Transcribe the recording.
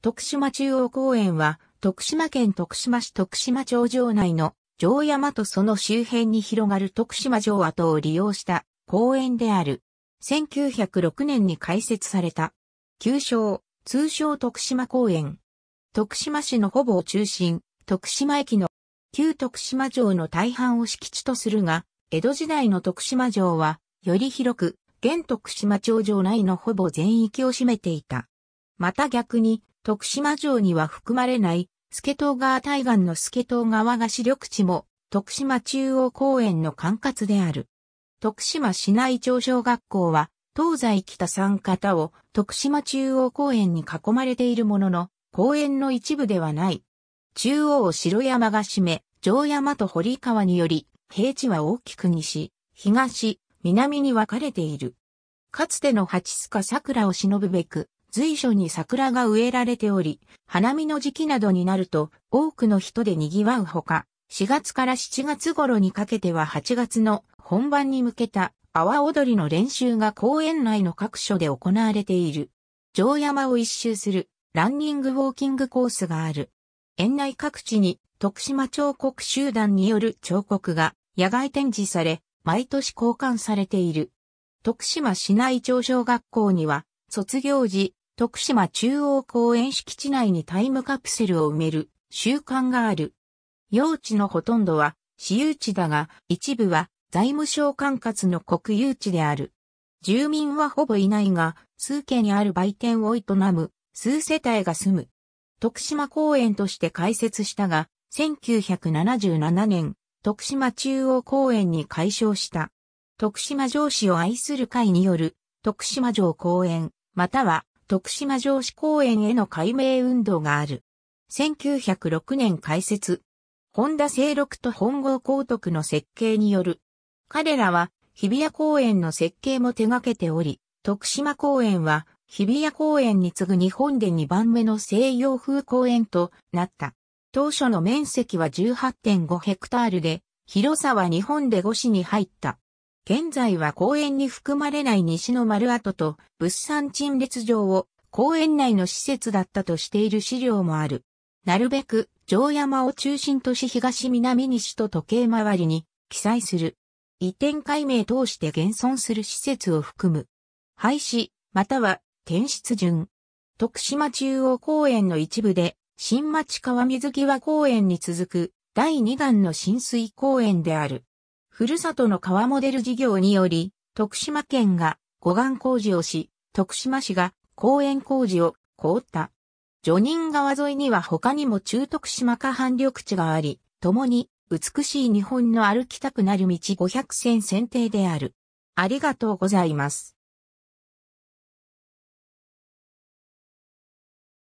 徳島中央公園は、徳島県徳島市徳島町城内の城山とその周辺に広がる徳島城跡を利用した公園である。1906年に開設された。旧称、通称徳島公園。徳島市のほぼ中心、徳島駅の旧徳島城の大半を敷地とするが、江戸時代の徳島城は、より広く、現徳島町城内のほぼ全域を占めていた。また逆に、徳島城には含まれない、スケ川対岸のスケ川が主力地も、徳島中央公園の管轄である。徳島市内町小学校は、東西北三方を徳島中央公園に囲まれているものの、公園の一部ではない。中央を城山が占め、城山と堀川により、平地は大きく西、東、南に分かれている。かつての八須賀桜を忍ぶべく、随所に桜が植えられており、花見の時期などになると多くの人で賑わうほか、4月から7月頃にかけては8月の本番に向けた阿波踊りの練習が公園内の各所で行われている。城山を一周するランニングウォーキングコースがある。園内各地に徳島彫刻集団による彫刻が野外展示され、毎年交換されている。徳島市内町小学校には、卒業時、徳島中央公園敷地内にタイムカプセルを埋める習慣がある。用地のほとんどは私有地だが、一部は財務省管轄の国有地である。住民はほぼいないが、数家にある売店を営む、数世帯が住む。徳島公園として開設したが、1977年、徳島中央公園に改称した。徳島城市を愛する会による、徳島城公園、または徳島城址公園への改名運動がある。1906年開設。本田清六と本郷光徳の設計による。彼らは日比谷公園の設計も手掛けており、徳島公園は日比谷公園に次ぐ日本で2番目の西洋風公園となった。当初の面積は18.5ヘクタールで、広さは日本で5市に入った。現在は公園に含まれない西の丸跡と物産陳列場を公園内の施設だったとしている資料もある。なるべく城山を中心とし東南西と時計回りに記載する。移転解明通して現存する施設を含む。廃止、または転出順。徳島中央公園の一部で、新町川水際公園に続く第2弾の浸水公園である。ふるさとの川モデル事業により、徳島県が護岸工事をし、徳島市が公園工事を凍った。女人川沿いには他にも中徳島下半緑地があり、共に美しい日本の歩きたくなる道500選選定である。ありがとうございます。